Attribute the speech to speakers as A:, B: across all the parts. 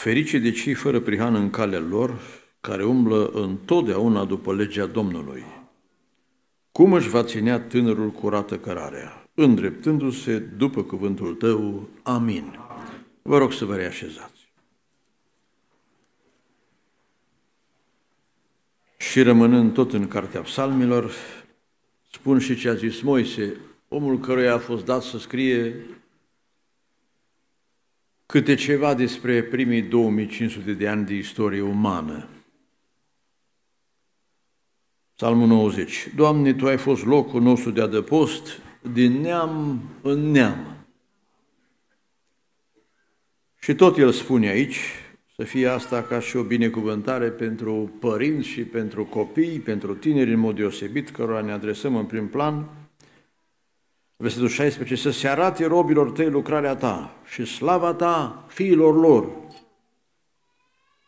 A: Ferice de cei fără prihan în calea lor, care umblă întotdeauna după legea Domnului. Cum își va ținea tânărul curată cărarea? Îndreptându-se după cuvântul tău. Amin. Vă rog să vă reașezați. Și rămânând tot în cartea psalmilor, spun și ce a zis Moise, omul căruia a fost dat să scrie câte ceva despre primii 2500 de ani de istorie umană. Psalmul 90. Doamne, Tu ai fost locul nostru de adăpost din neam în neam. Și tot el spune aici să fie asta ca și o binecuvântare pentru părinți și pentru copii, pentru tineri în mod deosebit, cărora ne adresăm în prim plan – versetul 16, să se arate robilor tăi lucrarea ta și slava ta fiilor lor.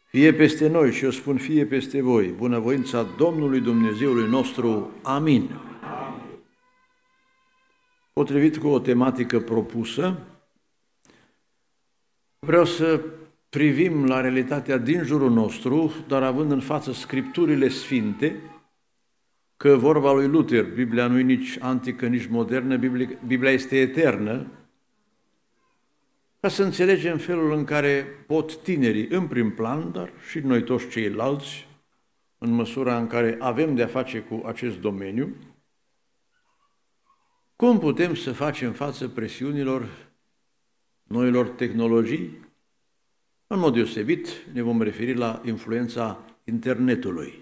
A: Fie peste noi și eu spun fie peste voi, bunăvoința Domnului Dumnezeului nostru. Amin. Amin. Potrivit cu o tematică propusă, vreau să privim la realitatea din jurul nostru, dar având în față Scripturile Sfinte, că vorba lui Luther, Biblia nu e nici antică, nici modernă, Biblia, Biblia este eternă, ca să înțelegem felul în care pot tinerii, în prim plan, dar și noi toți ceilalți, în măsura în care avem de-a face cu acest domeniu, cum putem să facem față presiunilor noilor tehnologii? În mod deosebit ne vom referi la influența internetului.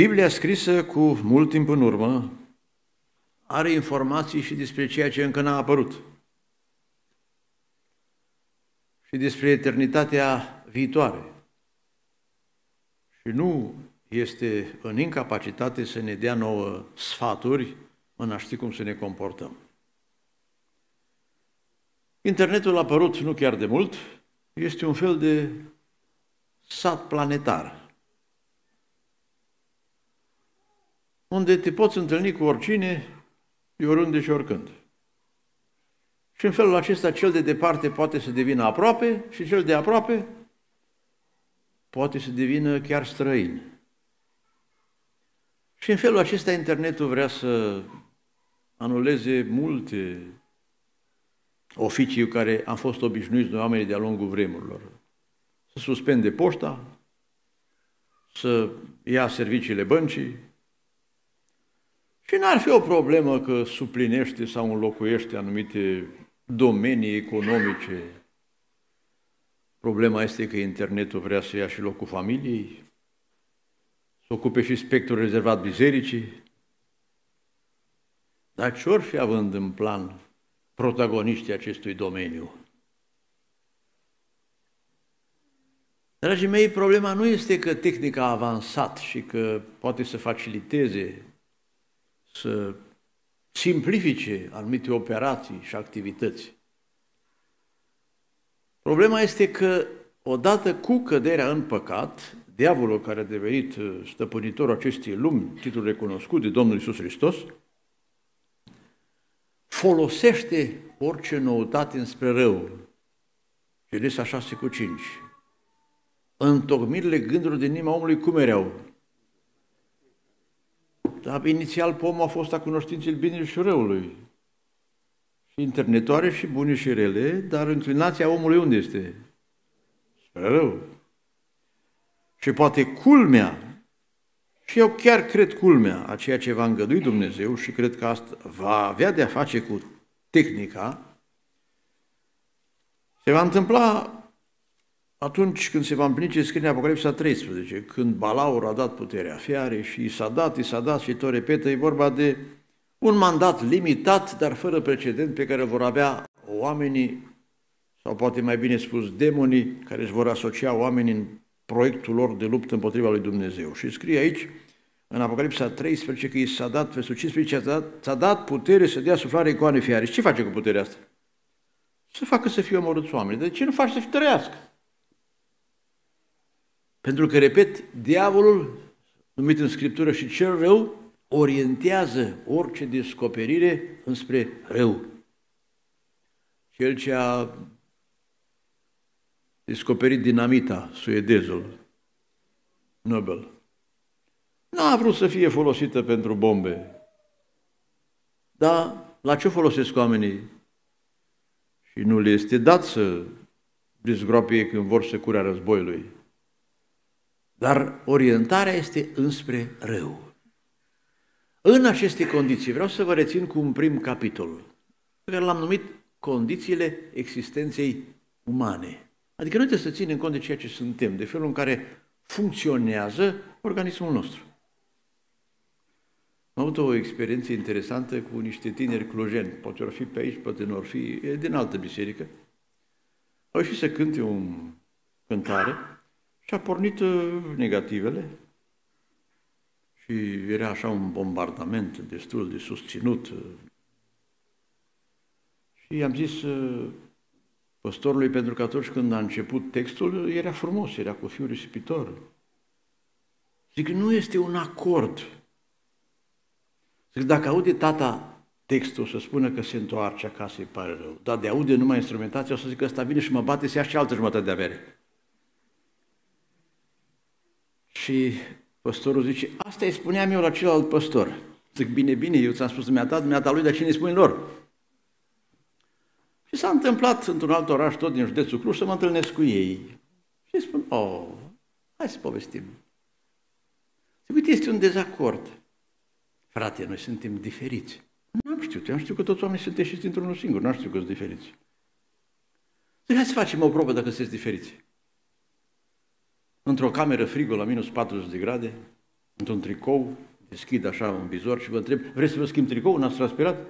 A: Biblia scrisă cu mult timp în urmă are informații și despre ceea ce încă n-a apărut și despre eternitatea viitoare. Și nu este în incapacitate să ne dea nouă sfaturi în a ști cum să ne comportăm. Internetul a apărut nu chiar de mult, este un fel de sat planetar – unde te poți întâlni cu oricine, de oriunde și oricând. Și în felul acesta cel de departe poate să devină aproape și cel de aproape poate să devină chiar străin. Și în felul acesta internetul vrea să anuleze multe oficii care am fost obișnuiți noi oamenii de-a lungul vremurilor. Să suspende poșta, să ia serviciile băncii, și n-ar fi o problemă că suplinește sau înlocuiește anumite domenii economice. Problema este că internetul vrea să ia și locul familiei, să ocupe și spectrul rezervat bisericii. Dar ce ori fi având în plan protagoniștii acestui domeniu? Dragii mei, problema nu este că tehnica a avansat și că poate să faciliteze să simplifice anumite operații și activități. Problema este că odată cu căderea în păcat, diavolul care a devenit uh, stăpânitorul acestei lumi, titlul recunoscut de Domnul Isus Hristos, folosește orice noutate înspre rău. Genesa 6 cu 5. Întocmirile gândurilor din inima omului cum erau? Dar inițial pomul a fost a cunoștinței binelui și răului. Și internetoare și bune și rele, dar înclinația omului unde este? Spre rău. Și poate culmea, și eu chiar cred culmea a ceea ce va îngădui Dumnezeu și cred că asta va avea de-a face cu tehnica, se va întâmpla atunci când se va împlini ce scrie în Apocalipsa 13, când Balaur a dat puterea fiare și i s-a dat, i s-a dat și tot repetă, e vorba de un mandat limitat, dar fără precedent, pe care îl vor avea oamenii, sau poate mai bine spus, demonii care își vor asocia oamenii în proiectul lor de luptă împotriva lui Dumnezeu. Și scrie aici, în Apocalipsa 13, că i s-a dat, versul 15, s-a dat, dat putere să dea suflare icoane fiare. Și ce face cu puterea asta? Să facă să fie omorâți oameni. De ce nu faci să trăiască? Pentru că, repet, diavolul, numit în Scriptură și cel rău, orientează orice descoperire înspre rău. Cel ce a descoperit dinamita, suedezul, Nobel, nu a vrut să fie folosită pentru bombe. Dar la ce folosesc oamenii? Și nu le este dat să dezgroapie când vor să curea războiului. Dar orientarea este înspre rău. În aceste condiții vreau să vă rețin cu un prim capitol, pe care l-am numit condițiile existenței umane. Adică noi trebuie să ținem cont de ceea ce suntem, de felul în care funcționează organismul nostru. Am avut o experiență interesantă cu niște tineri clujeni, poate ori fi pe aici, poate nu ori fi, e din altă biserică. Au ieșit să cânte o cântare și a pornit uh, negativele. Și era așa un bombardament destul de susținut. Și am zis uh, păstorului, pentru că atunci când a început textul, era frumos, era cu fiul risipitor. Zic, nu este un acord. Zic, dacă aude tata textul să spună că se întoarce acasă, îi pare rău. Dar de aude numai instrumentația, o să zic că ăsta vine și mă bate, să ia și altă jumătate de avere. Și păstorul zice, asta îi spuneam eu la celălalt păstor. Zic, bine, bine, eu ți-am spus dumneata, dumneata lui, dar cine îi spune lor? Și s-a întâmplat într-un alt oraș, tot din județul Cluj, să mă întâlnesc cu ei. Și spun, oh, hai să povestim. Zic, uite, este un dezacord. Frate, noi suntem diferiți. Nu am știut, eu am știut că toți oamenii sunt ieșiți dintr-unul singur, Nu am știut că sunt diferiți. Zic, hai să facem o probă dacă sunteți diferiți într-o cameră frigo la minus 40 de grade, într-un tricou, deschid așa un vizor și vă întreb, vreți să vă schimb tricou? N-ați transpirat?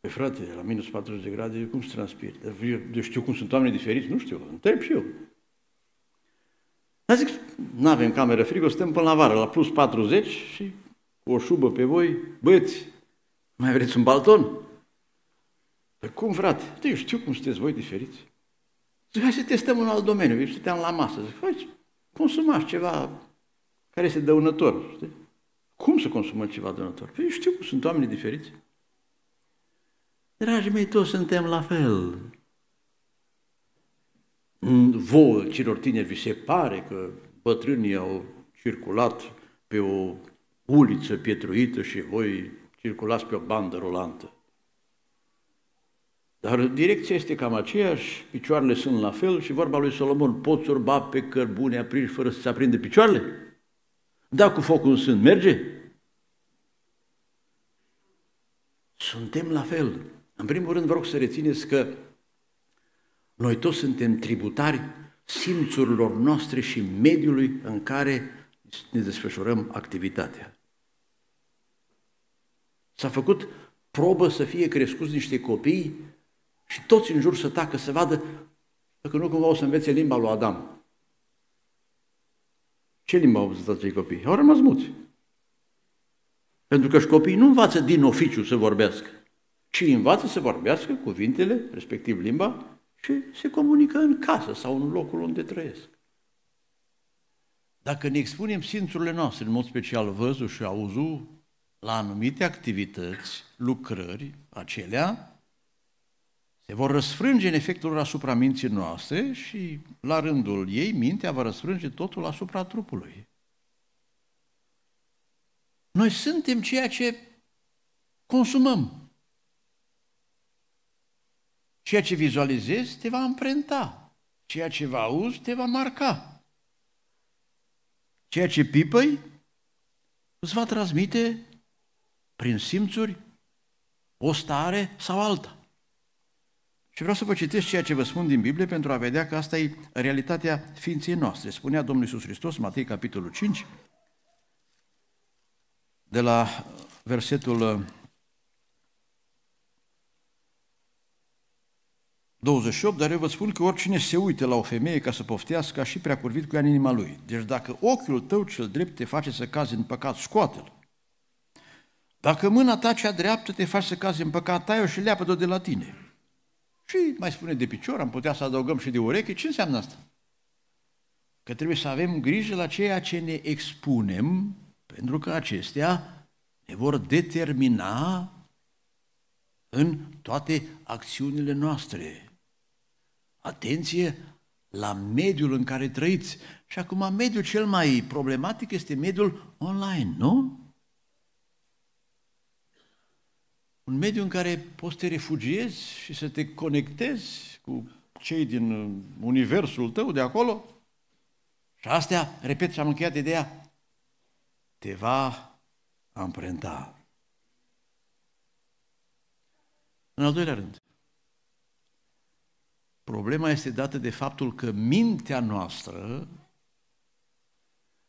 A: Păi frate, la minus 40 de grade, cum se transpir? Eu, eu știu cum sunt oameni diferiți? Nu știu, întreb și eu. Dar zic, nu avem cameră frigo, stăm până la vară, la plus 40 și cu o șubă pe voi, băieți, mai vreți un balton? Păi cum, frate? eu deci, știu cum sunteți voi diferiți. Trebuia să testăm un alt domeniu. Eu stăteam la masă. Zic, hai, consumați ceva care este dăunător. Știi? Cum să consumăm ceva dăunător? Păi știu, sunt oameni diferiți. Dragii mei, toți suntem la fel. Voi, celor tineri, vi se pare că bătrânii au circulat pe o uliță pietruită și voi circulați pe o bandă rulantă. Dar direcția este cam aceeași, picioarele sunt la fel și vorba lui Solomon, poți urba pe cărbune aprinși fără să se aprinde picioarele? Da, cu focul în sân, merge? Suntem la fel. În primul rând vreau să rețineți că noi toți suntem tributari simțurilor noastre și mediului în care ne desfășurăm activitatea. S-a făcut probă să fie crescuți niște copii și toți în jur să tacă, să vadă dacă nu cumva o să învețe limba lui Adam. Ce limba au învățat cei copii? Au rămas muți. Pentru că și copiii nu învață din oficiu să vorbească, ci învață să vorbească cuvintele, respectiv limba, și se comunică în casă sau în locul unde trăiesc. Dacă ne expunem simțurile noastre, în mod special văzul și auzul, la anumite activități, lucrări, acelea, se vor răsfrânge în efectul lor asupra minții noastre și, la rândul ei, mintea va răsfrânge totul asupra trupului. Noi suntem ceea ce consumăm. Ceea ce vizualizezi te va amprenta. Ceea ce va auzi te va marca. Ceea ce pipăi îți va transmite prin simțuri o stare sau alta. Și vreau să vă citesc ceea ce vă spun din Biblie pentru a vedea că asta e realitatea ființei noastre. Spunea Domnul Iisus Hristos, Matei, capitolul 5, de la versetul 28, uh, dar eu vă spun că oricine se uite la o femeie ca să poftească, a și prea curvit cu ea în inima lui. Deci dacă ochiul tău cel drept te face să cazi în păcat, scoate-l. Dacă mâna ta cea dreaptă te face să cazi în păcat, tai-o și leapă de la tine. Și mai spune de picior, am putea să adăugăm și de ureche. Ce înseamnă asta? Că trebuie să avem grijă la ceea ce ne expunem, pentru că acestea ne vor determina în toate acțiunile noastre. Atenție la mediul în care trăiți. Și acum mediul cel mai problematic este mediul online, nu? un mediu în care poți să te refugiezi și să te conectezi cu cei din uh, universul tău de acolo. Și astea, repet și am încheiat ideea, te va amprenta. În al doilea rând, problema este dată de faptul că mintea noastră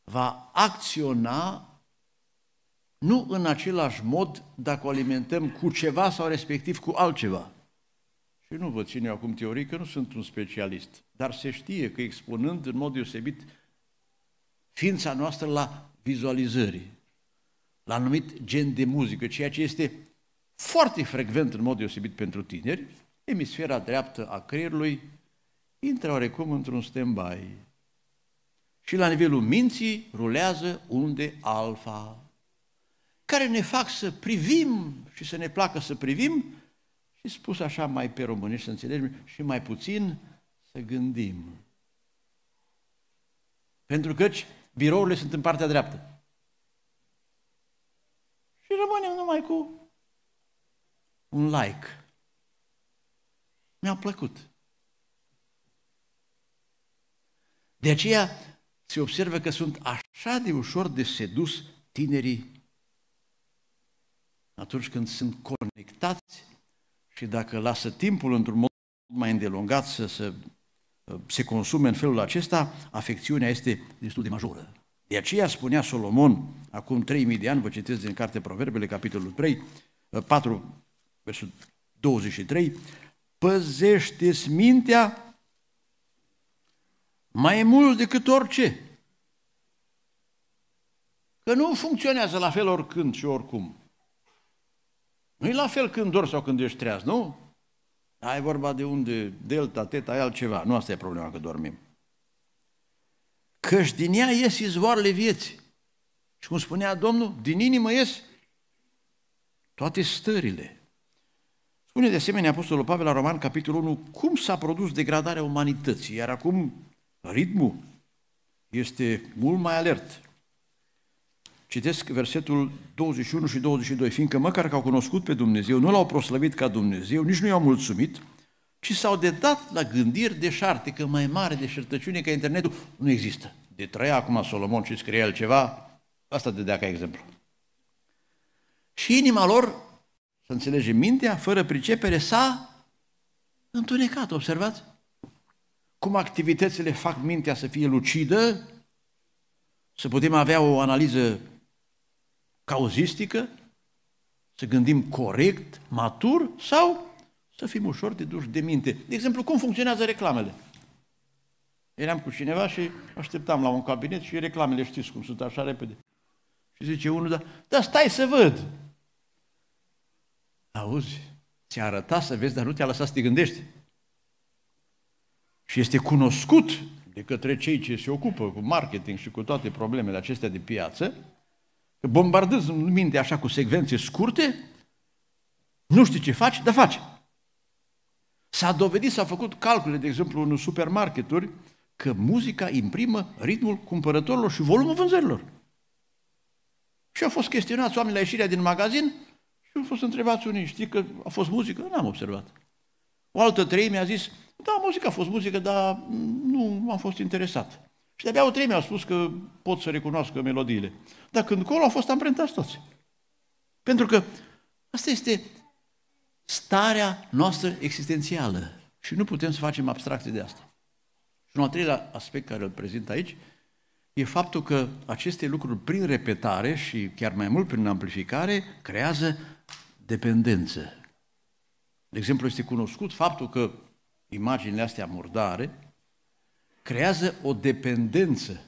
A: va acționa nu în același mod dacă o alimentăm cu ceva sau respectiv cu altceva. Și nu vă țin eu acum teorii că nu sunt un specialist, dar se știe că expunând în mod deosebit ființa noastră la vizualizări, la anumit gen de muzică, ceea ce este foarte frecvent în mod deosebit pentru tineri, emisfera dreaptă a creierului intră oarecum într-un stand-by. Și la nivelul minții rulează unde alfa care ne fac să privim și să ne placă să privim și spus așa mai pe românești, să înțelegem, și mai puțin să gândim. Pentru că birourile sunt în partea dreaptă. Și rămânem numai cu un like. Mi-a plăcut. De aceea se observă că sunt așa de ușor de sedus tinerii atunci când sunt conectați și dacă lasă timpul într-un mod mai îndelungat să, se, uh, se consume în felul acesta, afecțiunea este destul de majoră. De aceea spunea Solomon, acum 3000 de ani, vă citesc din carte Proverbele, capitolul 3, 4, uh, versul 23, păzește-ți mintea mai mult decât orice. Că nu funcționează la fel oricând și oricum nu e la fel când dor sau când ești treaz, nu? Ai vorba de unde, delta, teta, ai altceva. Nu asta e problema că dormim. Căci din ea ies izvoarele vieții. Și cum spunea Domnul, din inimă ies toate stările. Spune de asemenea Apostolul Pavel la Roman, capitolul 1, cum s-a produs degradarea umanității, iar acum ritmul este mult mai alert. Citesc versetul 21 și 22, fiindcă măcar că au cunoscut pe Dumnezeu, nu l-au proslăvit ca Dumnezeu, nici nu i-au mulțumit, ci s-au dedat la gândiri șarte, că mai mare șertăciune ca internetul nu există. De trăia acum Solomon și scrie el ceva, asta de dea ca exemplu. Și inima lor, să înțelege mintea, fără pricepere, s-a întunecat, observați? Cum activitățile fac mintea să fie lucidă, să putem avea o analiză cauzistică, să gândim corect, matur sau să fim ușor de duși de minte. De exemplu, cum funcționează reclamele? Eram cu cineva și așteptam la un cabinet și reclamele știți cum sunt așa repede. Și zice unul, da, da stai să văd. Auzi, ți-a arătat să vezi, dar nu te-a lăsat să te gândești. Și este cunoscut de către cei ce se ocupă cu marketing și cu toate problemele acestea de piață, bombardezi în minte așa cu secvențe scurte, nu știi ce faci, dar faci. S-a dovedit, s-a făcut calcule, de exemplu, în supermarketuri, că muzica imprimă ritmul cumpărătorilor și volumul vânzărilor. Și au fost chestionați oamenii la ieșirea din magazin și au fost întrebați unii, știi că a fost muzică? N-am observat. O altă treime a zis, da, muzica a fost muzică, dar nu am fost interesat. Și de-abia o treime a spus că pot să recunoască melodiile. Dar când colo au fost amprentați toți. Pentru că asta este starea noastră existențială. Și nu putem să facem abstracte de asta. Și un al treilea aspect care îl prezint aici e faptul că aceste lucruri, prin repetare și chiar mai mult prin amplificare, creează dependență. De exemplu, este cunoscut faptul că imaginile astea murdare creează o dependență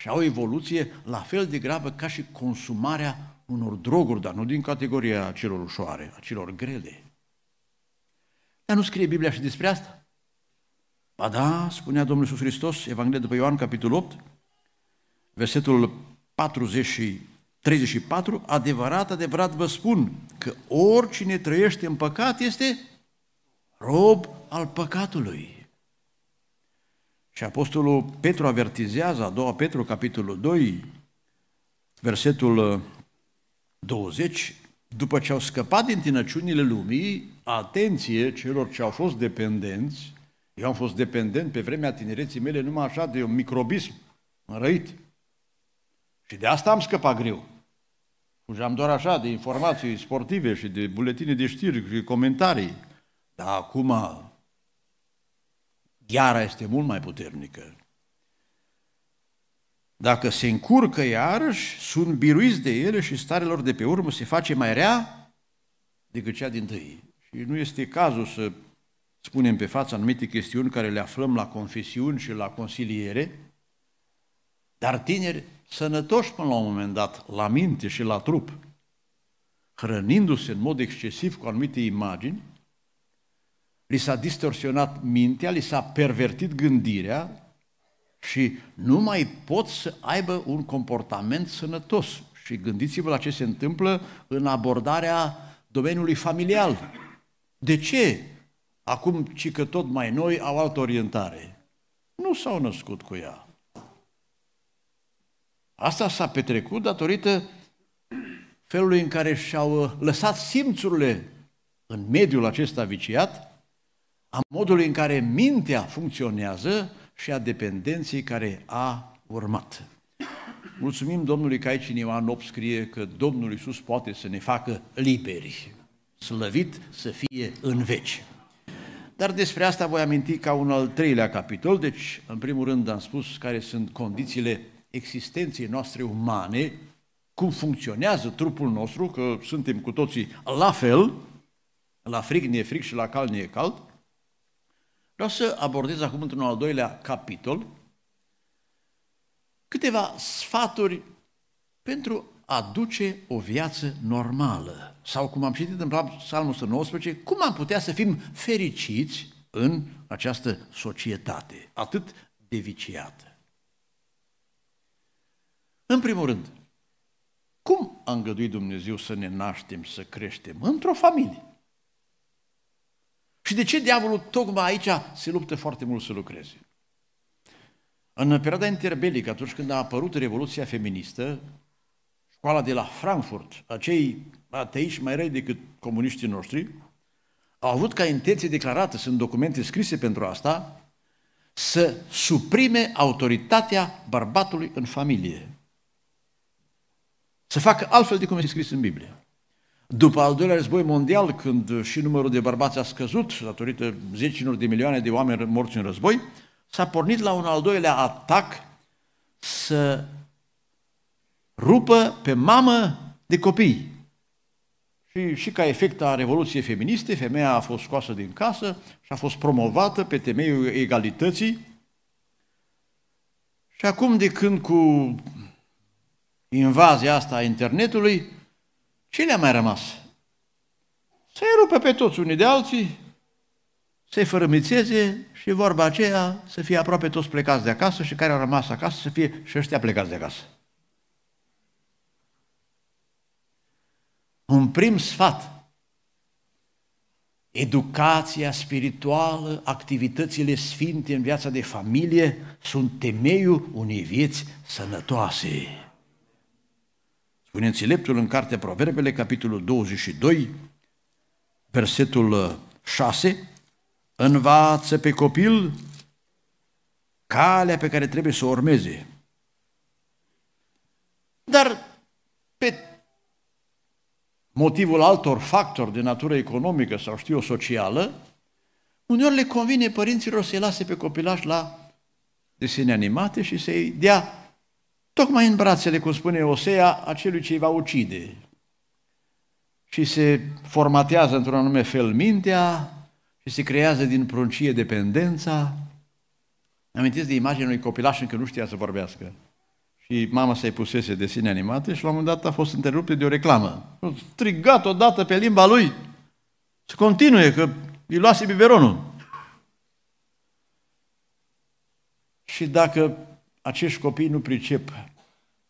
A: și au evoluție la fel de gravă ca și consumarea unor droguri, dar nu din categoria celor ușoare, a celor grele. Dar nu scrie Biblia și despre asta? Ba da, spunea Domnul Iisus Hristos, Evanghelia după Ioan, capitolul 8, versetul 40 34, adevărat, adevărat vă spun că oricine trăiește în păcat este rob al păcatului. Și Apostolul Petru avertizează, a doua Petru, capitolul 2, versetul 20, uh, după ce au scăpat din tinăciunile lumii, atenție celor ce au fost dependenți, eu am fost dependent pe vremea tinereții mele numai așa de un microbism înrăit. Și de asta am scăpat greu. Fugeam doar așa de informații sportive și de buletine de știri și comentarii. Dar acum Iara este mult mai puternică. Dacă se încurcă iarăși, sunt biruiți de ele și starelor de pe urmă se face mai rea decât cea din tâi. Și nu este cazul să spunem pe față anumite chestiuni care le aflăm la confesiuni și la consiliere, dar tineri sănătoși până la un moment dat, la minte și la trup, hrănindu-se în mod excesiv cu anumite imagini, li s-a distorsionat mintea, li s-a pervertit gândirea și nu mai pot să aibă un comportament sănătos. Și gândiți-vă la ce se întâmplă în abordarea domeniului familial. De ce? Acum, ci că tot mai noi au altă orientare. Nu s-au născut cu ea. Asta s-a petrecut datorită felului în care și-au uh, lăsat simțurile în mediul acesta viciat a modului în care mintea funcționează și a dependenței care a urmat. Mulțumim Domnului că aici în Ioan 8 scrie că Domnul Iisus poate să ne facă liberi, slăvit să fie în veci. Dar despre asta voi aminti ca un al treilea capitol, deci în primul rând am spus care sunt condițiile existenței noastre umane, cum funcționează trupul nostru, că suntem cu toții la fel, la frig ne e frig și la cal ne e cald, Vreau să abordez acum într-un al doilea capitol câteva sfaturi pentru a duce o viață normală. Sau cum am citit în Psalmul 119, cum am putea să fim fericiți în această societate atât de viciată. În primul rând, cum a îngăduit Dumnezeu să ne naștem, să creștem? Într-o familie. Și de ce diavolul tocmai aici se luptă foarte mult să lucreze? În perioada interbelică, atunci când a apărut Revoluția Feministă, școala de la Frankfurt, acei ateiști mai răi decât comuniștii noștri, au avut ca intenție declarată, sunt documente scrise pentru asta, să suprime autoritatea bărbatului în familie. Să facă altfel de cum este scris în Biblie. După al doilea război mondial, când și numărul de bărbați a scăzut, datorită zecilor de milioane de oameni morți în război, s-a pornit la un al doilea atac să rupă pe mamă de copii. Și, și ca efect a revoluției feministe, femeia a fost scoasă din casă și a fost promovată pe temeiul egalității. Și acum, de când cu invazia asta a internetului, ce le a mai rămas? Să-i rupe pe toți unii de alții, să-i fărămițeze și vorba aceea să fie aproape toți plecați de acasă și care au rămas acasă să fie și ăștia plecați de acasă. Un prim sfat. Educația spirituală, activitățile sfinte în viața de familie sunt temeiul unei vieți sănătoase. Spune înțeleptul în cartea Proverbele, capitolul 22, versetul 6, uh, învață pe copil calea pe care trebuie să o urmeze. Dar pe motivul altor factori de natură economică sau știu eu socială, uneori le convine părinților să-i lase pe copilaș la desene animate și să-i dea tocmai în brațele, cum spune Osea, a celui ce îi va ucide. Și se formatează într-un anume fel mintea și se creează din pruncie dependența. Amintiți de imaginea unui copilaș încă nu știa să vorbească. Și mama să-i pusese desene animate și la un moment dat a fost întreruptă de o reclamă. A strigat odată pe limba lui să continue, că îi luase biberonul. Și dacă acești copii nu pricep.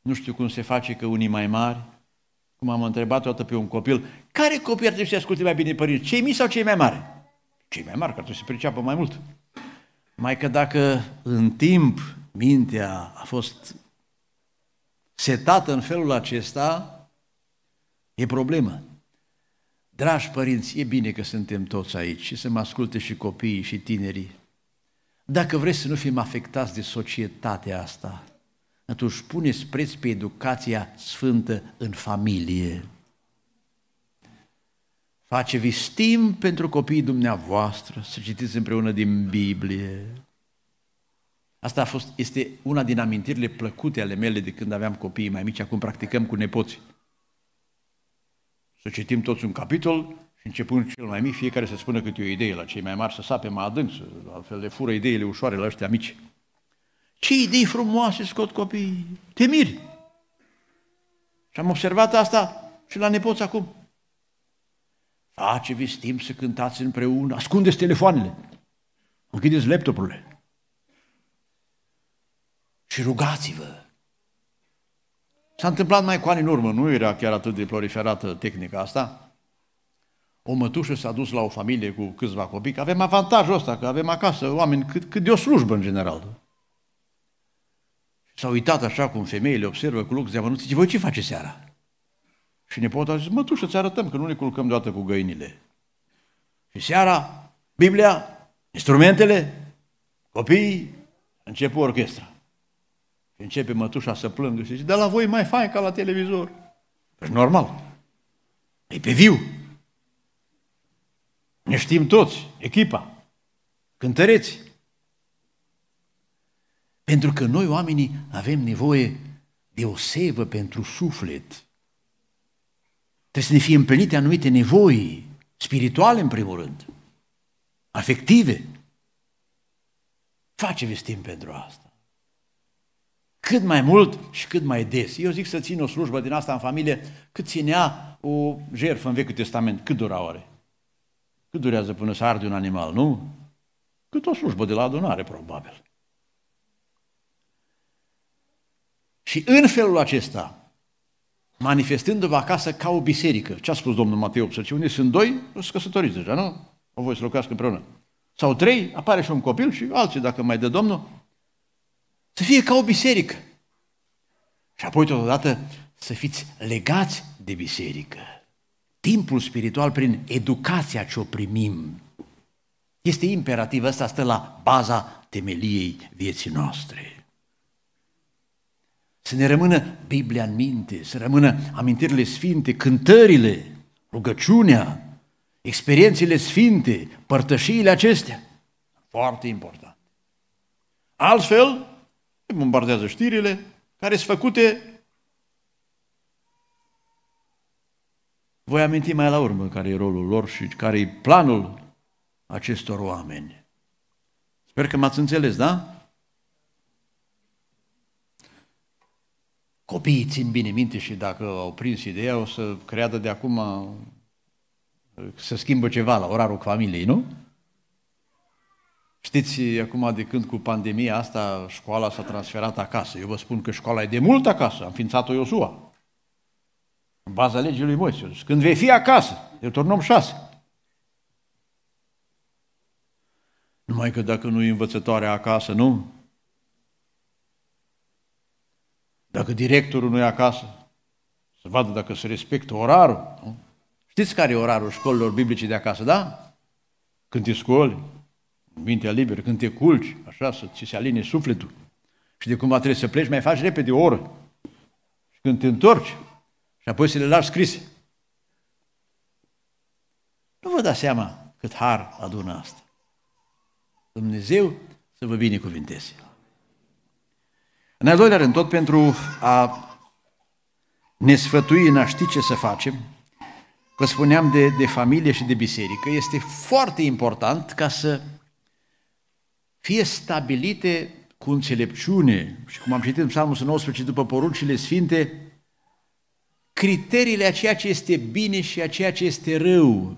A: Nu știu cum se face că unii mai mari, cum am întrebat toată pe un copil, care copii ar trebui să asculte mai bine părinți, cei mici sau cei mai mari? Cei mai mari, că trebuie să priceapă mai mult. Mai că dacă în timp mintea a fost setată în felul acesta, e problemă. Dragi părinți, e bine că suntem toți aici și să mă asculte și copiii și tinerii. Dacă vreți să nu fim afectați de societatea asta, atunci puneți preț pe educația sfântă în familie. Face vistim pentru copiii dumneavoastră, să citiți împreună din Biblie. Asta a fost, este una din amintirile plăcute ale mele de când aveam copiii mai mici, acum practicăm cu nepoți. Să citim toți un capitol și începând cel mai mic, fiecare să spună câte o idee la cei mai mari, să sape mai adânc, să, altfel le fură ideile ușoare la ăștia mici. Ce idei frumoase scot copiii! Te miri! Și am observat asta și la nepoți acum. Faceți timp să cântați împreună, ascundeți telefoanele, închideți laptopurile și rugați-vă. S-a întâmplat mai cu ani în urmă, nu era chiar atât de proliferată tehnica asta, o mătușă s-a dus la o familie cu câțiva copii, că avem avantajul ăsta, că avem acasă oameni cât, cât de o slujbă în general. S-a uitat așa cum femeile observă cu lucruri de amănunți, zice, voi ce face seara? Și nepotul a zis, mătușă, ți arătăm că nu ne culcăm deodată cu găinile. Și seara, Biblia, instrumentele, copiii, începe o Și începe mătușa să plângă și zice, de la voi mai fain ca la televizor. Păi normal, e pe viu. Ne știm toți, echipa, cântăreți. Pentru că noi oamenii avem nevoie de o sevă pentru suflet. Trebuie să ne fie împlinite anumite nevoi spirituale, în primul rând, afective. Face timp pentru asta. Cât mai mult și cât mai des. Eu zic să țin o slujbă din asta în familie, cât ținea o jertfă în Vechiul Testament, cât dura oare? Cât durează până să arde un animal, nu? Cât o slujbă de la adunare, probabil. Și în felul acesta, manifestându-vă acasă ca o biserică, ce a spus Domnul Matei 8, unde sunt doi, să căsătoriți deja, nu? O voi să locuiască împreună. Sau trei, apare și un copil și alții, dacă mai dă Domnul, să fie ca o biserică. Și apoi, totodată, să fiți legați de biserică timpul spiritual prin educația ce o primim. Este imperativ, asta stă la baza temeliei vieții noastre. Să ne rămână Biblia în minte, să rămână amintirile sfinte, cântările, rugăciunea, experiențele sfinte, părtășiile acestea. Foarte important. Altfel, bombardează știrile care sunt făcute Voi aminti mai la urmă care e rolul lor și care e planul acestor oameni. Sper că m-ați înțeles, da? Copiii țin bine minte și dacă au prins ideea, o să creadă de acum să schimbă ceva la orarul familiei, nu? Știți, acum de când cu pandemia asta, școala s-a transferat acasă. Eu vă spun că școala e de mult acasă, am ființat-o Iosua baza legii lui Moise. Zis, Când vei fi acasă, Deuteronom 6. Numai că dacă nu e învățătoare acasă, nu? Dacă directorul nu e acasă, să vadă dacă se respectă orarul, nu? Știți care e orarul școlilor biblice de acasă, da? Când te scoli, mintea liberă, când te culci, așa, să ți se aline sufletul. Și de cumva trebuie să pleci, mai faci repede o oră. Și când te întorci, și apoi să le lași scrise. Nu vă dați seama cât har adună asta. Dumnezeu să vă binecuvinteze. În al doilea rând, tot pentru a ne sfătui în a ști ce să facem, că spuneam de, de familie și de biserică, este foarte important ca să fie stabilite cu înțelepciune și cum am citit în Psalmul 19 după poruncile sfinte, criteriile a ceea ce este bine și a ceea ce este rău.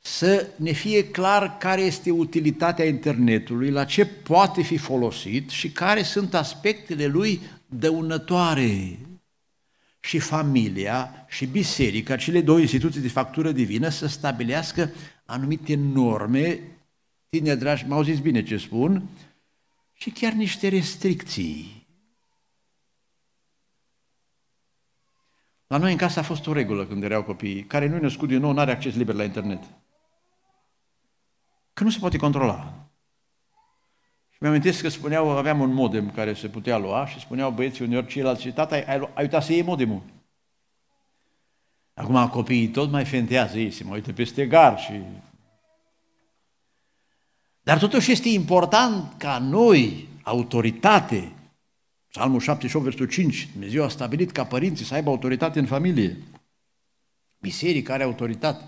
A: Să ne fie clar care este utilitatea internetului, la ce poate fi folosit și care sunt aspectele lui dăunătoare. Și familia și biserica, cele două instituții de factură divină, să stabilească anumite norme, tine dragi, m zis bine ce spun, și chiar niște restricții La noi în casă a fost o regulă când erau copii, Care nu-i născut din nou, nu are acces liber la internet. Că nu se poate controla. Și mi-am că spuneau, aveam un modem care se putea lua și spuneau băieții uneori ceilalți, tata, ai, ai, uitat să iei modemul. Acum copiii tot mai fentează ei, se mă uită peste gar și... Dar totuși este important ca noi, autoritate, Psalmul 78, versetul 5, Dumnezeu a stabilit ca părinții să aibă autoritate în familie. Biserica are autoritate.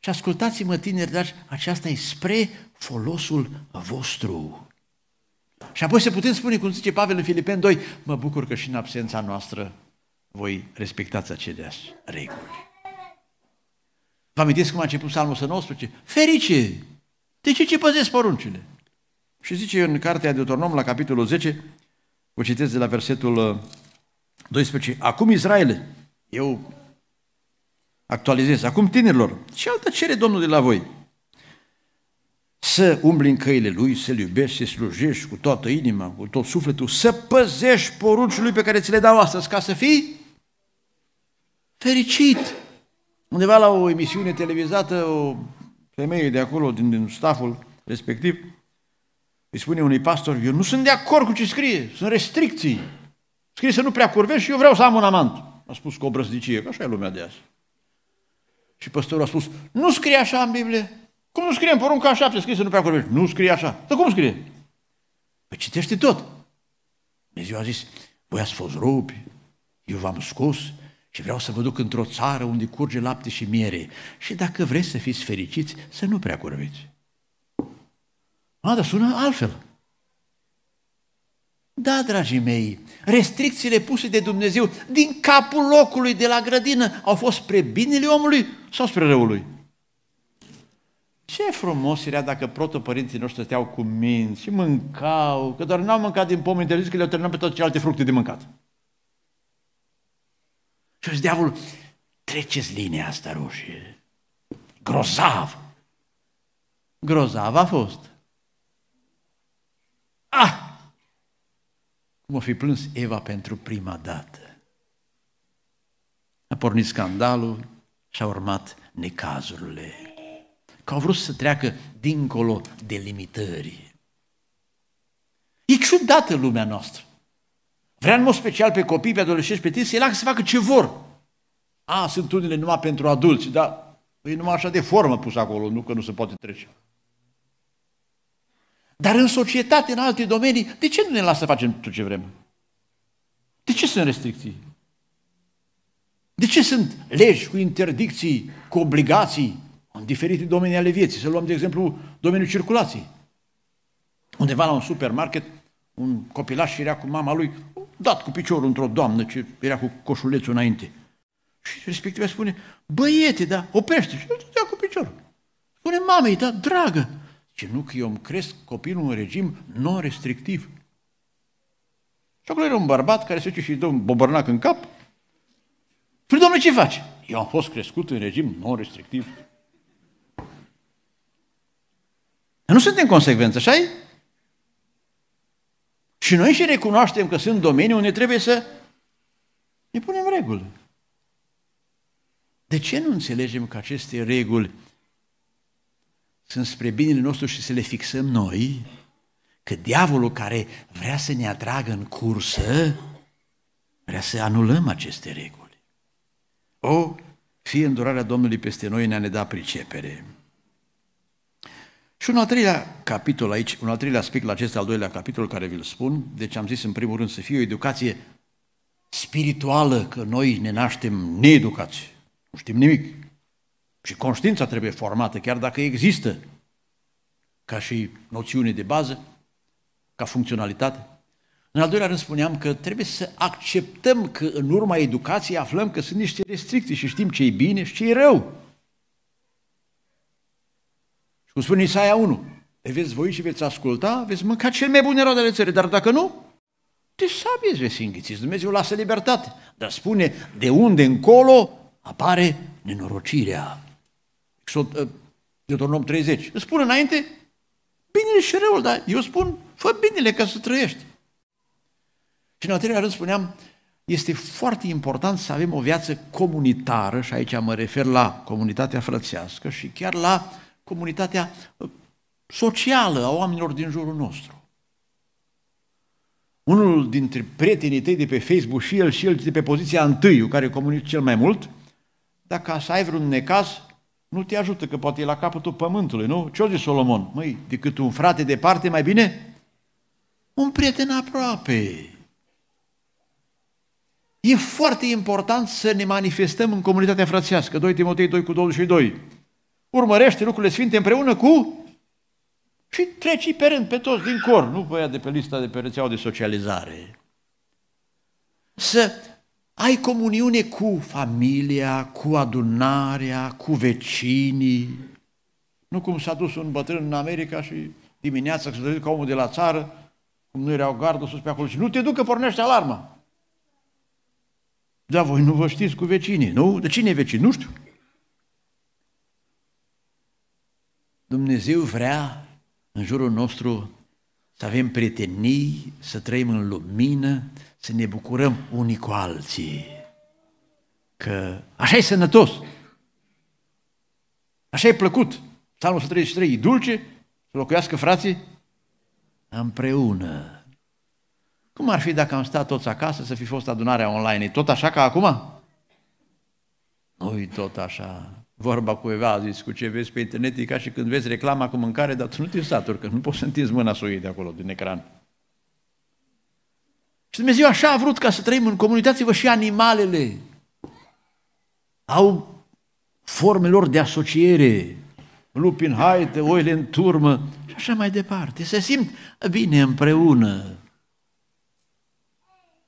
A: Și ascultați-mă, tineri, dar aceasta e spre folosul vostru. Și apoi se putem spune, cum zice Pavel în Filipen 2, mă bucur că și în absența noastră voi respectați aceleași reguli. Vă amintiți cum a început psalmul 119? Ferice! De ce ce păzesc poruncile? Și zice în cartea Deuteronom, la capitolul 10, o citesc de la versetul 12. Uh, acum Israel, eu actualizez, acum tinerilor, ce altă cere Domnul de la voi? Să umbli în căile Lui, să-L iubești, să slujești cu toată inima, cu tot sufletul, să păzești poruncii Lui pe care ți le dau astăzi, ca să fii fericit. Undeva la o emisiune televizată, o femeie de acolo, din, din staful respectiv, îi spune unui pastor, eu nu sunt de acord cu ce scrie, sunt restricții. Scrie să nu prea curvești și eu vreau să am un amant. A spus cu o brăznicie, că așa e lumea de azi. Și pastorul a spus, nu scrie așa în Biblie. Cum nu scrie în porunca 7, scrie să nu prea curvești. Nu scrie așa. Dar cum scrie? Păi citește tot. Dumnezeu a zis, voi ați fost rupi, eu v-am scos și vreau să vă duc într-o țară unde curge lapte și miere. Și dacă vreți să fiți fericiți, să nu prea curveți. A, dar sună altfel. Da, dragii mei, restricțiile puse de Dumnezeu din capul locului de la grădină au fost spre binele omului sau spre răului? Ce frumos era dacă protopărinții noștri stăteau cu minți și mâncau, că doar n-au mâncat din pom interzis, că le-au terminat pe toate celelalte fructe de mâncat. Și zice, diavol, treceți linia asta roșie. Grozav. Grozav a fost. Ah! Cum o fi plâns Eva pentru prima dată. A pornit scandalul și a urmat necazurile. Că au vrut să treacă dincolo de limitări. E ciudată lumea noastră. Vrea în mod special pe copii, pe adolescenți, pe tineri, să-i lasă să facă ce vor. A, sunt unele numai pentru adulți, dar e numai așa de formă pus acolo, nu că nu se poate trece. Dar în societate, în alte domenii, de ce nu ne lasă să facem tot ce vrem? De ce sunt restricții? De ce sunt legi cu interdicții, cu obligații în diferite domenii ale vieții? Să luăm, de exemplu, domeniul circulației. Undeva la un supermarket, un copilaș era cu mama lui, dat cu piciorul într-o doamnă ce era cu coșulețul înainte. Și respectiv spune, băiete, da, oprește. Și dă cu piciorul. Spune mamei, da, dragă, ci nu că eu îmi cresc copilul în regim non-restrictiv. Și acolo era un bărbat care se duce și îi dă un bobărnac în cap. Păi, domnule, ce faci? Eu am fost crescut în regim non-restrictiv. Nu suntem consecvenți, așa -i? Și noi și recunoaștem că sunt domenii unde trebuie să ne punem reguli. De ce nu înțelegem că aceste reguli sunt spre binele nostru și să le fixăm noi, că diavolul care vrea să ne atragă în cursă, vrea să anulăm aceste reguli. O, fie îndurarea Domnului peste noi ne a da ne dat pricepere. Și un al treilea capitol aici, un al treilea aspect la acest al doilea capitol care vi-l spun, deci am zis în primul rând să fie o educație spirituală, că noi ne naștem needucați, nu știm nimic. Și conștiința trebuie formată, chiar dacă există ca și noțiune de bază, ca funcționalitate. În al doilea rând spuneam că trebuie să acceptăm că în urma educației aflăm că sunt niște restricții și știm ce e bine și ce e rău. Și cum spune Isaia 1, le veți voi și veți asculta, veți mânca cel mai bun erau de țări, dar dacă nu, te sabieți, veți înghiți, Dumnezeu lasă libertate. Dar spune, de unde încolo apare nenorocirea. Ă, Deuteronom 30. Îți spun înainte binele și răul, dar eu spun fă binele ca să trăiești. Și în al treilea rând spuneam, este foarte important să avem o viață comunitară, și aici mă refer la comunitatea frățească și chiar la comunitatea ă, socială a oamenilor din jurul nostru. Unul dintre prietenii tăi de pe Facebook și el și el de pe poziția întâi, care comunică cel mai mult, dacă să ai vreun necaz, nu te ajută, că poate e la capătul pământului, nu? Ce-o zis Solomon? Măi, decât un frate departe, mai bine? Un prieten aproape. E foarte important să ne manifestăm în comunitatea frățească. 2 Timotei 2 cu 22. Urmărește lucrurile sfinte împreună cu și treci pe rând pe toți din cor, nu pe de pe lista de pe rețeaua de socializare. Să ai comuniune cu familia, cu adunarea, cu vecinii. Nu cum s-a dus un bătrân în America și dimineața când se ca omul de la țară, cum nu erau gardul sus pe acolo și nu te ducă, pornește alarma. Da, voi nu vă știți cu vecinii, nu? De cine e vecin? Nu știu. Dumnezeu vrea în jurul nostru să avem prietenii, să trăim în lumină, să ne bucurăm unii cu alții. Că așa e sănătos. Așa e plăcut. Psalmul 133 e dulce să locuiască frații împreună. Cum ar fi dacă am stat toți acasă să fi fost adunarea online? E tot așa ca acum? nu e tot așa. Vorba Eva a zis, cu ce vezi pe internet e ca și când vezi reclama cu mâncare, dar tu nu te saturi, că nu poți să întinzi mâna să de acolo, din ecran. Și Dumnezeu așa a vrut ca să trăim în comunități, vă și animalele au forme lor de asociere, lupi în haită, oile în turmă și așa mai departe. Se simt bine împreună.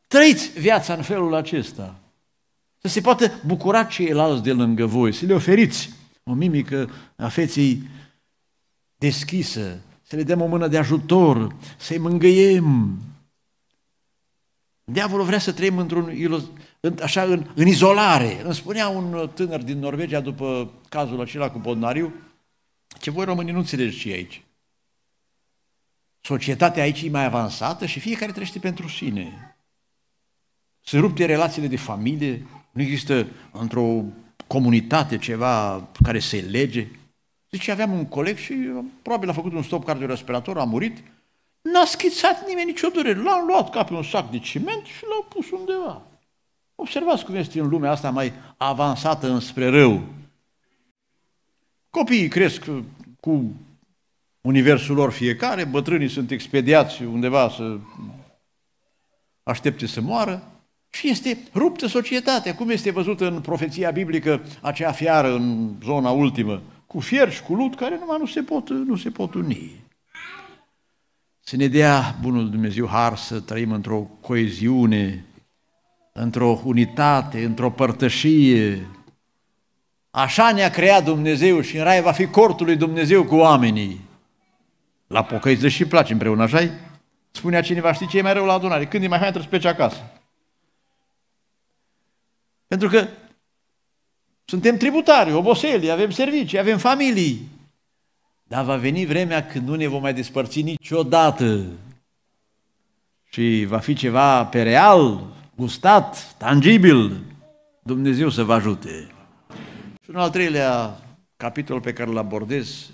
A: Trăiți viața în felul acesta. Să se poată bucura ceilalți de lângă voi, să le oferiți o mimică a feței deschisă, să le dăm o mână de ajutor, să-i mângâiem, Diavolul vrea să trăim într-un, în, așa, în, în izolare. Îmi spunea un uh, tânăr din Norvegia după cazul acela cu Bodnariu, ce voi românii nu înțelegeți ce aici. Societatea aici e mai avansată și fiecare trăiește pentru sine. Se rupte relațiile de familie, nu există într-o comunitate ceva care se lege. Deci aveam un coleg și uh, probabil a făcut un stop cardiorespirator, a murit, N-a schițat nimeni nicio durere. L-am luat ca pe un sac de ciment și l-au pus undeva. Observați cum este în lumea asta mai avansată înspre rău. Copiii cresc cu universul lor fiecare, bătrânii sunt expediați undeva să aștepte să moară și este ruptă societatea, cum este văzută în profeția biblică acea fiară în zona ultimă, cu fier și cu lut care numai nu se pot, nu se pot uni. Să ne dea Bunul Dumnezeu har să trăim într-o coeziune, într-o unitate, într-o părtășie. Așa ne-a creat Dumnezeu și în rai va fi cortul lui Dumnezeu cu oamenii. La pocăiți le și place împreună, așa -i? Spunea cineva, știi ce e mai rău la adunare? Când e mai hai, trebuie să pleci acasă. Pentru că suntem tributari, oboseli, avem servicii, avem familii. Dar va veni vremea când nu ne vom mai despărți niciodată. Și va fi ceva pe real, gustat, tangibil. Dumnezeu să vă ajute. Și un al treilea capitol pe care îl abordez,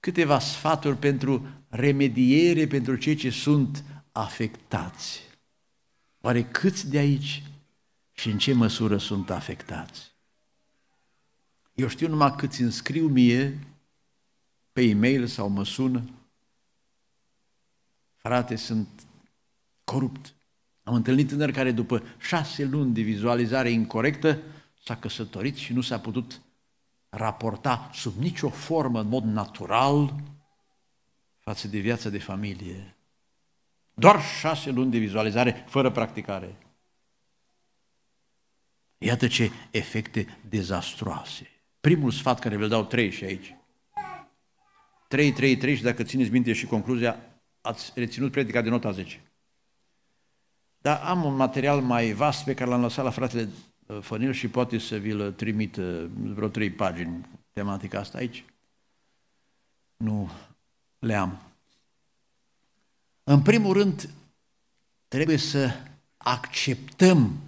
A: câteva sfaturi pentru remediere pentru cei ce sunt afectați. Oare câți de aici și în ce măsură sunt afectați? Eu știu numai câți înscriu mie pe e-mail sau mă sună. Frate, sunt corupt. Am întâlnit tânăr care după șase luni de vizualizare incorrectă s-a căsătorit și nu s-a putut raporta sub nicio formă, în mod natural, față de viața de familie. Doar șase luni de vizualizare, fără practicare. Iată ce efecte dezastroase. Primul sfat care vi-l dau trei și aici. 3, 3, 3 și dacă țineți minte și concluzia, ați reținut predica de nota 10. Dar am un material mai vast pe care l-am lăsat la fratele uh, Fănil și poate să vi-l uh, trimit uh, vreo trei pagini tematica asta aici. Nu le am. În primul rând, trebuie să acceptăm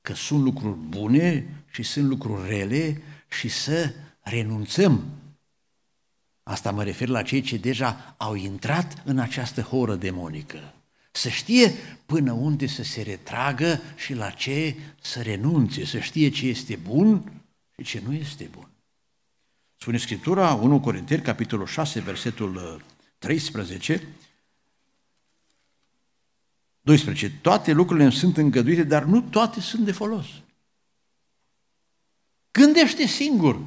A: că sunt lucruri bune și sunt lucruri rele și să renunțăm Asta mă refer la cei ce deja au intrat în această horă demonică. Să știe până unde să se retragă și la ce să renunțe, să știe ce este bun și ce nu este bun. Spune Scriptura, 1 Corinteni, capitolul 6, versetul 13, uh, 12. Toate lucrurile îmi sunt îngăduite, dar nu toate sunt de folos. Gândește singur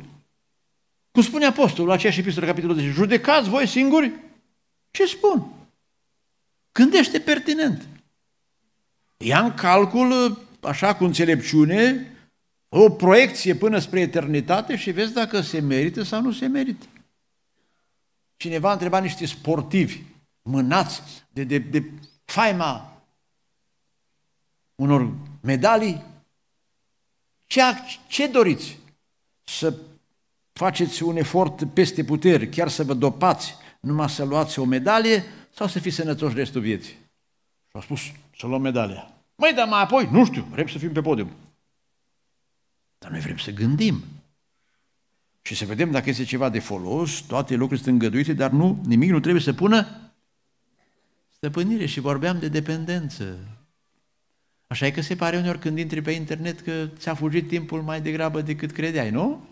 A: cum spune apostolul la aceeași epistolă, capitolul 10, judecați voi singuri ce spun. Gândește pertinent. Ia în calcul, așa cu înțelepciune, o proiecție până spre eternitate și vezi dacă se merită sau nu se merită. Cineva întreba niște sportivi mânați de, de, de faima unor medalii, ce, ce doriți? Să faceți un efort peste puteri, chiar să vă dopați, numai să luați o medalie sau să fiți sănătoși restul vieții. Și au spus să luăm medalia. Măi, dar mai apoi, nu știu, vrem să fim pe podium. Dar noi vrem să gândim. Și să vedem dacă este ceva de folos, toate lucrurile sunt îngăduite, dar nu, nimic nu trebuie să pună stăpânire. Și vorbeam de dependență. Așa e că se pare uneori când intri pe internet că ți-a fugit timpul mai degrabă decât credeai, nu?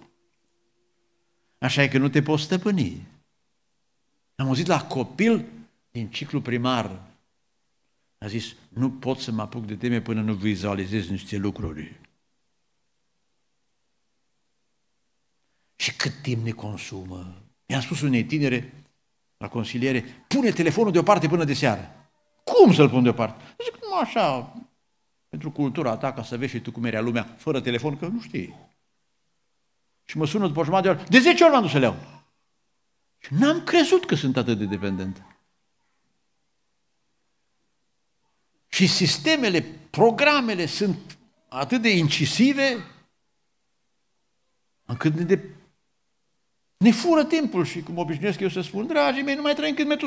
A: Așa e că nu te poți stăpâni. Am auzit la copil din ciclu primar. A zis, nu pot să mă apuc de teme până nu vizualizez niște lucruri. Și cât timp ne consumă? mi am spus unei tinere, la consiliere, pune telefonul deoparte până de seară. Cum să-l pun deoparte? Zic, nu așa, pentru cultura ta, ca să vezi și tu cum era lumea, fără telefon, că nu știi. Și mă sună după jumătate de oră. De 10 ori m-am dus să le iau. Și n-am crezut că sunt atât de dependent. Și sistemele, programele sunt atât de incisive încât ne, de... ne fură timpul și cum obișnuiesc eu să spun, dragii mei, nu mai trăim cât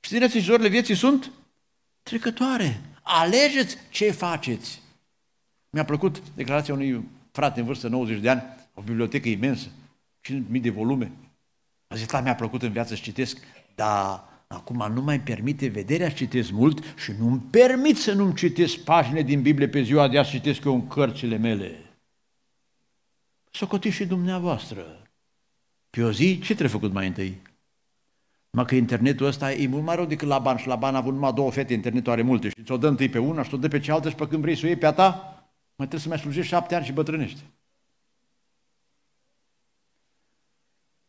A: Și din și zorile vieții sunt trecătoare. Alegeți ce faceți. Mi-a plăcut declarația unui frate în vârstă 90 de ani, o bibliotecă imensă, 5.000 de volume. A zis, da, mi-a plăcut în viață să citesc, dar acum nu mai permite vederea, citesc mult și nu-mi permit să nu-mi citesc pagine din Biblie pe ziua de azi, citesc eu în cărțile mele. Să cotiți și dumneavoastră. Pe o zi, ce trebuie făcut mai întâi? Mă că internetul ăsta e mult mai rău decât la ban și la ban a avut numai două fete, internetul are multe și ți-o dă întâi pe una și o dă pe cealaltă și pe când vrei să o iei pe a ta, mai trebuie să mai slujești șapte ani și bătrânești.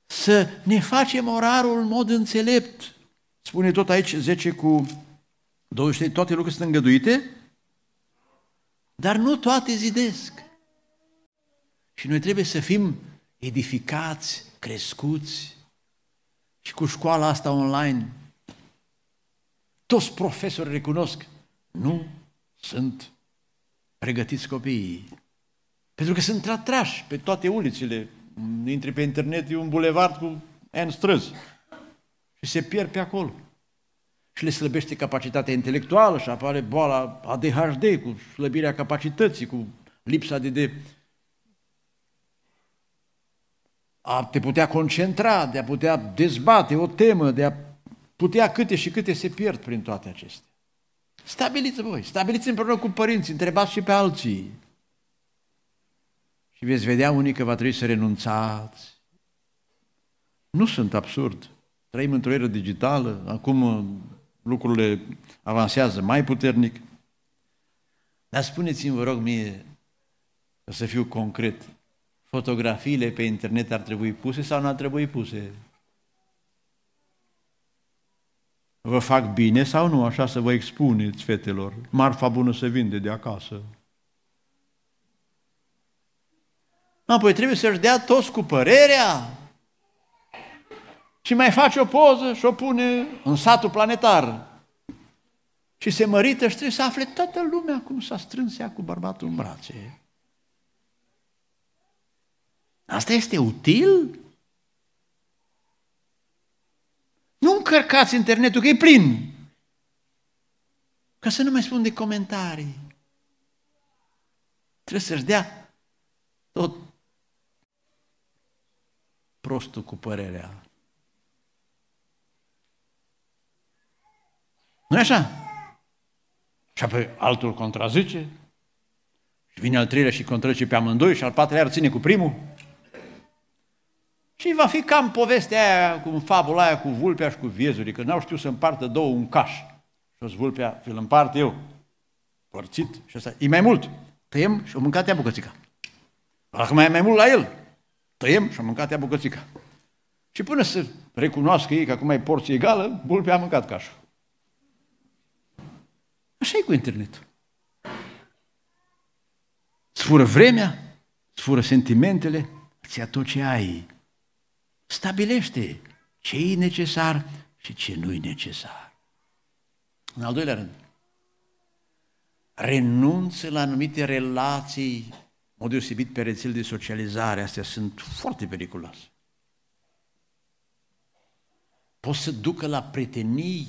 A: Să ne facem orarul în mod înțelept. Spune tot aici 10 cu 23, toate lucrurile sunt îngăduite, dar nu toate zidesc. Și noi trebuie să fim edificați, crescuți și cu școala asta online. Toți profesorii recunosc, nu sunt pregătiți copiii. Pentru că sunt atrași pe toate ulițele. Intri pe internet, e un bulevard cu N străzi. Și se pierd pe acolo. Și le slăbește capacitatea intelectuală și apare boala ADHD cu slăbirea capacității, cu lipsa de, de a te putea concentra, de a putea dezbate o temă, de a putea câte și câte se pierd prin toate acestea. Stabiliți voi, stabiliți împreună cu părinții, întrebați și pe alții. Și veți vedea unii că va trebui să renunțați. Nu sunt absurd. Trăim într-o eră digitală, acum uh, lucrurile avansează mai puternic. Dar spuneți-mi, vă rog, mie, să fiu concret, fotografiile pe internet ar trebui puse sau nu ar trebui puse? Vă fac bine sau nu? Așa să vă expuneți, fetelor. Marfa bună se vinde de acasă. Apoi trebuie să-și dea toți cu părerea. Și mai face o poză și o pune în satul planetar. Și se mărită și trebuie să afle toată lumea cum s-a strâns ea cu bărbatul în brațe. Asta este util? Nu încărcați internetul, că e plin. Ca să nu mai spun de comentarii. Trebuie să-și dea tot prostul cu părerea. nu e așa? Și apoi altul contrazice, și vine al treilea și contrazice pe amândoi, și al patrulea ține cu primul. Și va fi cam povestea aia, cu fabula aia cu vulpea și cu viezurii, că n-au știut să împartă două un caș. Și o vulpea, îl împart eu, părțit și asta. E mai mult. Tăiem și o mâncat ea bucățica. mai e mai mult la el. Tăiem și o mâncat ea bucățica. Și până să recunoască ei că acum e porție egală, vulpea a mâncat cașul. Așa e cu internetul. Sfură vremea, sfură sentimentele, ți-a tot ce ai stabilește ce e necesar și ce nu e necesar. În al doilea rând, renunță la anumite relații, mod deosebit pe rețele de socializare, astea sunt foarte periculoase. Pot să ducă la prietenii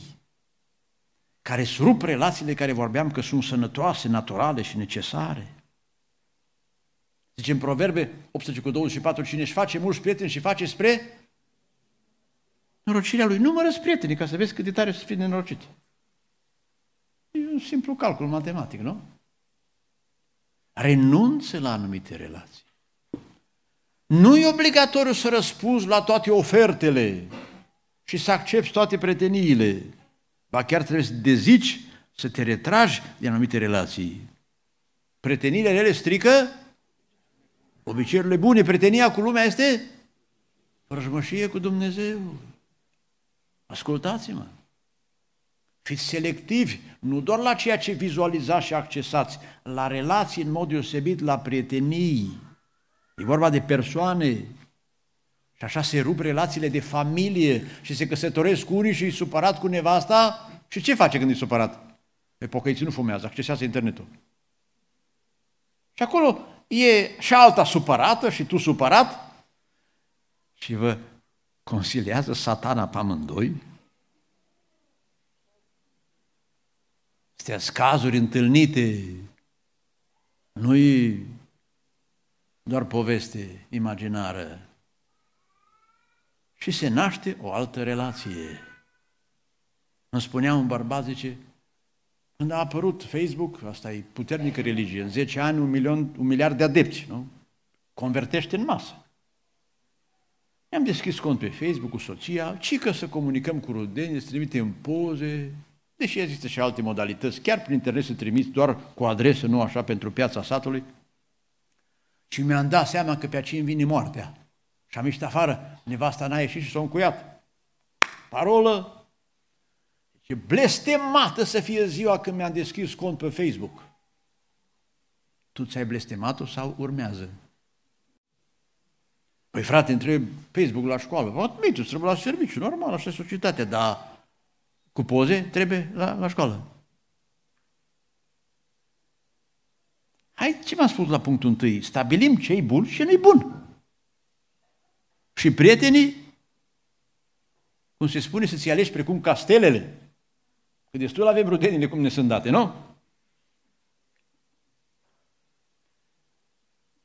A: care surup relațiile care vorbeam că sunt sănătoase, naturale și necesare. Zice deci în Proverbe 18 cu 24, cine își face mulți prieteni și face spre norocirea lui. Numără-ți prietenii ca să vezi cât de tare să fii nenorocit. E un simplu calcul matematic, nu? Renunță la anumite relații. Nu e obligatoriu să răspunzi la toate ofertele și să accepti toate preteniile. Ba chiar trebuie să dezici, să te retragi din anumite relații. Preteniile rele strică obiceiurile bune, prietenia cu lumea este vrăjmășie cu Dumnezeu. Ascultați-mă! Fiți selectivi, nu doar la ceea ce vizualizați și accesați, la relații, în mod deosebit, la prietenii. E vorba de persoane. Și așa se rup relațiile de familie și se căsătoresc cu unii și e supărat cu nevasta. Și ce face când e supărat? Pe pocăiții nu fumează, accesează internetul. Și acolo e și alta supărată și tu supărat și vă consiliază satana pe amândoi? Astea cazuri întâlnite, nu e doar poveste imaginară. Și se naște o altă relație. Îmi spunea un bărbat, zice, când a apărut Facebook, asta e puternică religie, în 10 ani un, milion, un miliard de adepți, nu? Convertește în masă. Ne-am deschis cont pe Facebook cu soția, ci că să comunicăm cu rudenii, să trimitem poze, deși există și alte modalități, chiar prin internet să trimiți doar cu adresă, nu așa, pentru piața satului. Și mi-am dat seama că pe acei vine moartea. Și am ieșit afară, nevasta n-a ieșit și s-a încuiat. Parolă, și blestemată să fie ziua când mi-am deschis cont pe Facebook. Tu ți-ai blestemat-o sau urmează? Păi frate, între Facebook la școală. Vă admite, trebuie la serviciu, normal, așa e societatea, dar cu poze trebuie la, la școală. Hai, ce m am spus la punctul întâi? Stabilim ce e bun și nu-i bun. Și prietenii, cum se spune, să-ți alegi precum castelele. Că destul avem rudenile cum ne sunt date, nu?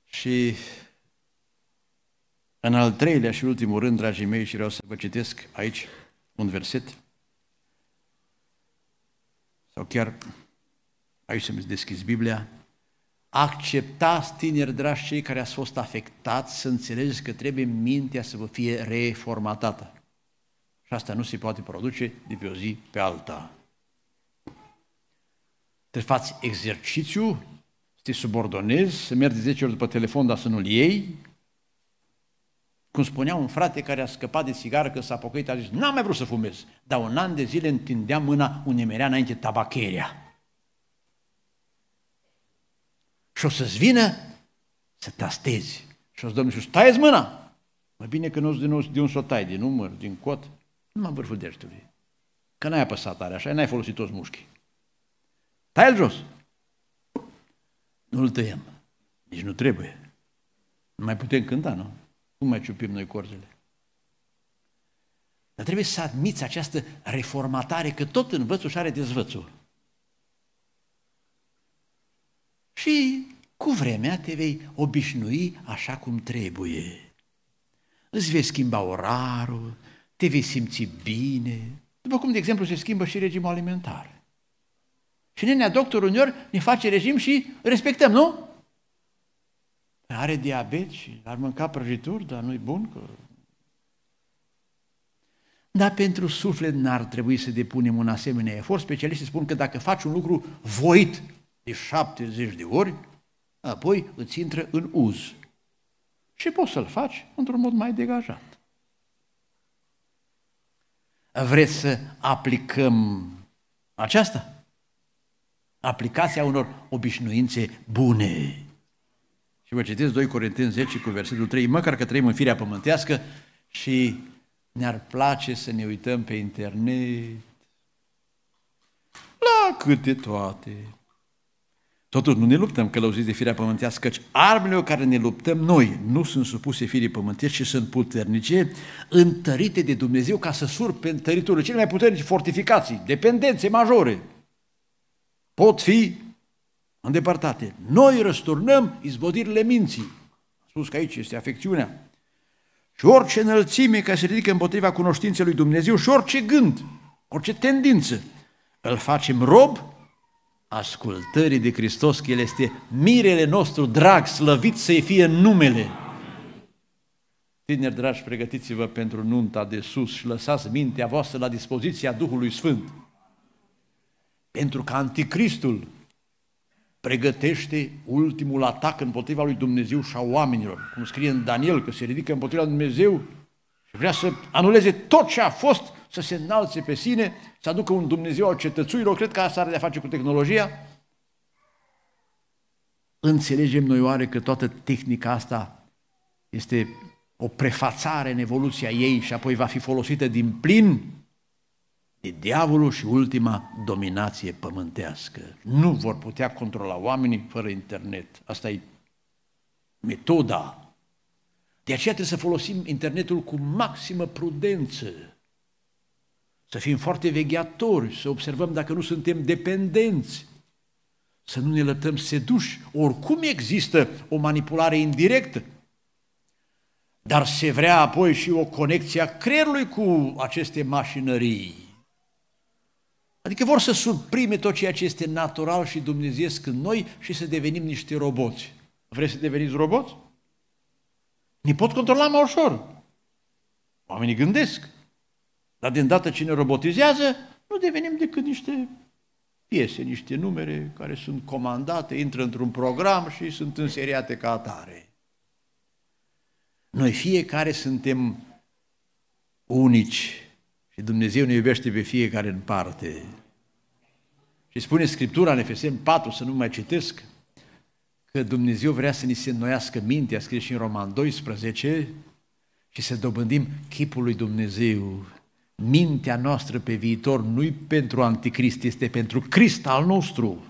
A: Și în al treilea și ultimul rând, dragii mei, și vreau să vă citesc aici un verset, sau chiar aici să-mi deschis Biblia, acceptați, tineri dragi, cei care ați fost afectați, să înțelegeți că trebuie mintea să vă fie reformatată. Și asta nu se poate produce de pe o zi pe alta. Trebuie faci exercițiu, să te subordonezi, să mergi 10 ori după telefon, dar să nu-l iei. Cum spunea un frate care a scăpat de țigară când s-a pocăit, a zis, n-am mai vrut să fumez, dar un an de zile întindea mâna unde merea înainte tabacheria. Și o să-ți vină să tastezi. Și o să Domnul Iisus, taieți mâna! Mai bine că nu de, nou, de un s o tai, din număr, din cot, numai în vârful degetului. Că n-ai apăsat tare așa, n-ai folosit toți mușchii. Tai-l jos. Nu-l tăiem. Nici nu trebuie. Nu mai putem cânta, nu? Cum mai ciupim noi corzele? Dar trebuie să admiți această reformatare, că tot învățul și are dezvățul. Și cu vremea te vei obișnui așa cum trebuie. Îți vei schimba orarul, te vei simți bine, după cum, de exemplu, se schimbă și regimul alimentar. Și nenea doctor uneori ne face regim și respectăm, nu? Păi are diabet și ar mânca prăjituri, dar nu-i bun. Că... Dar pentru suflet n-ar trebui să depunem un asemenea efort. Specialiștii spun că dacă faci un lucru voit de 70 de ori, apoi îți intră în uz. Și poți să-l faci într-un mod mai degajat. Vreți să aplicăm aceasta? aplicația unor obișnuințe bune. Și vă citesc 2 Corinteni 10 cu versetul 3, măcar că trăim în firea pământească și ne-ar place să ne uităm pe internet la câte toate. Totuși nu ne luptăm călăuziți de firea pământească, căci armele care ne luptăm noi nu sunt supuse firii pământești, ci sunt puternice, întărite de Dumnezeu ca să surpe întăriturile cele mai puternice fortificații, dependențe majore, pot fi îndepărtate. Noi răsturnăm izbodirile minții. Am spus că aici este afecțiunea. Și orice înălțime care se ridică împotriva cunoștinței lui Dumnezeu și orice gând, orice tendință, îl facem rob ascultării de Hristos, că El este mirele nostru drag, slăvit să-i fie numele. Tineri dragi, pregătiți-vă pentru nunta de sus și lăsați mintea voastră la dispoziția Duhului Sfânt. Pentru că anticristul pregătește ultimul atac împotriva lui Dumnezeu și a oamenilor. Cum scrie în Daniel, că se ridică împotriva lui Dumnezeu și vrea să anuleze tot ce a fost, să se înalțe pe sine, să aducă un Dumnezeu al cetățuilor. Cred că asta are de-a face cu tehnologia. Înțelegem noi oare că toată tehnica asta este o prefațare în evoluția ei și apoi va fi folosită din plin e diavolul și ultima dominație pământească. Nu vor putea controla oamenii fără internet. Asta e metoda. De aceea trebuie să folosim internetul cu maximă prudență. Să fim foarte vegheatori, să observăm dacă nu suntem dependenți, să nu ne lătăm seduși. Oricum există o manipulare indirectă, dar se vrea apoi și o conexie a creierului cu aceste mașinării. Adică vor să suprime tot ceea ce este natural și dumnezeiesc în noi și să devenim niște roboți. Vreți să deveniți roboți? Ne pot controla mai ușor. Oamenii gândesc. Dar din dată ce ne robotizează, nu devenim decât niște piese, niște numere care sunt comandate, intră într-un program și sunt înseriate ca atare. Noi fiecare suntem unici și Dumnezeu ne iubește pe fiecare în parte. Și spune Scriptura în Efesem 4, să nu mai citesc, că Dumnezeu vrea să ni se înnoiască mintea, scrie și în Roman 12, și să dobândim chipul lui Dumnezeu. Mintea noastră pe viitor nu pentru anticrist, este pentru Crist al nostru,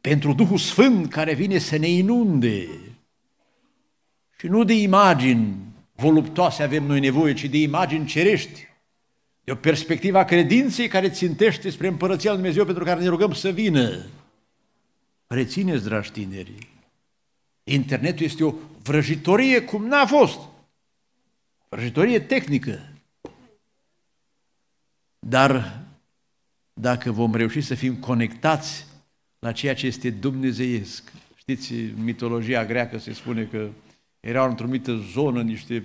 A: pentru Duhul Sfânt care vine să ne inunde. Și nu de imagini voluptoase avem noi nevoie, ci de imagini cerești E o perspectivă a credinței care țintește spre Împărăția Lui Dumnezeu pentru care ne rugăm să vină. Rețineți, dragi tineri, internetul este o vrăjitorie cum n-a fost. Vrăjitorie tehnică. Dar dacă vom reuși să fim conectați la ceea ce este dumnezeiesc, știți, în mitologia greacă se spune că erau într-o mită zonă niște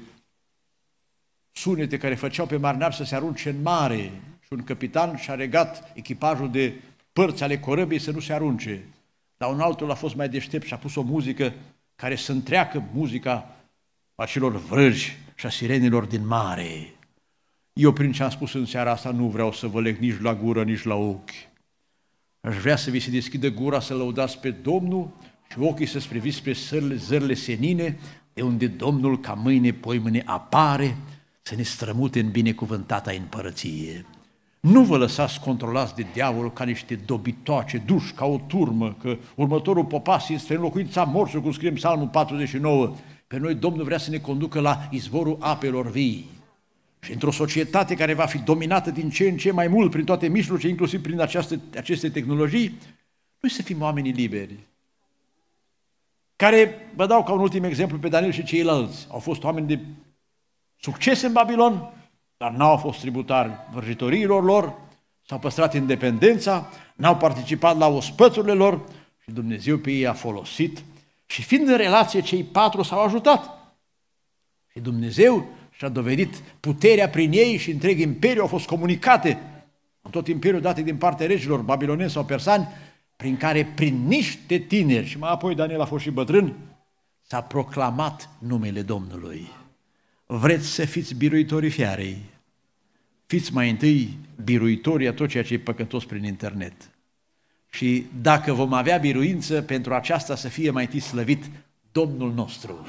A: sunete care făceau pe marnav să se arunce în mare și un capitan și-a regat echipajul de părți ale corăbii să nu se arunce. Dar un altul a fost mai deștept și a pus o muzică care să întreacă muzica acelor vrăji și a sirenilor din mare. Eu prin ce am spus în seara asta nu vreau să vă leg nici la gură, nici la ochi. Aș vrea să vi se deschidă gura să lăudați pe Domnul și ochii să-ți priviți spre zările senine, de unde Domnul ca mâine, poimâine apare, să ne strămute în binecuvântata împărăție. Nu vă lăsați controlați de diavol ca niște dobitoace, duși ca o turmă, că următorul popas este în locuința morsul, cum scrie în psalmul 49. Pe noi Domnul vrea să ne conducă la izvorul apelor vii. Și într-o societate care va fi dominată din ce în ce mai mult prin toate mijloace, inclusiv prin această, aceste tehnologii, noi să fim oamenii liberi. Care, vă dau ca un ultim exemplu pe Daniel și ceilalți, au fost oameni de succes în Babilon, dar n-au fost tributari vrăjitoriilor lor, s-au păstrat independența, n-au participat la ospăturile lor și Dumnezeu pe ei a folosit și fiind în relație, cei patru s-au ajutat. Și Dumnezeu și-a dovedit puterea prin ei și întreg imperiu au fost comunicate în tot imperiul date din partea regilor babiloneni sau persani, prin care prin niște tineri, și mai apoi Daniel a fost și bătrân, s-a proclamat numele Domnului vreți să fiți biruitorii fiarei, fiți mai întâi biruitorii a tot ceea ce e păcătos prin internet. Și dacă vom avea biruință, pentru aceasta să fie mai întâi slăvit Domnul nostru.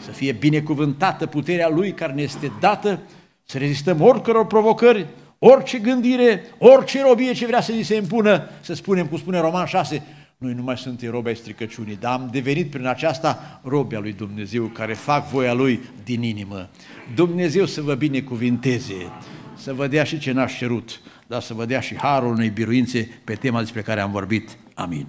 A: Să fie binecuvântată puterea Lui care ne este dată, să rezistăm oricăror provocări, orice gândire, orice robie ce vrea să ni se impună, să spunem, cum spune Roman 6, noi nu mai suntem robi ai stricăciunii, dar am devenit prin aceasta robia lui Dumnezeu, care fac voia Lui din inimă. Dumnezeu să vă binecuvinteze, să vă dea și ce n aș cerut, dar să vă dea și harul unei biruințe pe tema despre care am vorbit. Amin.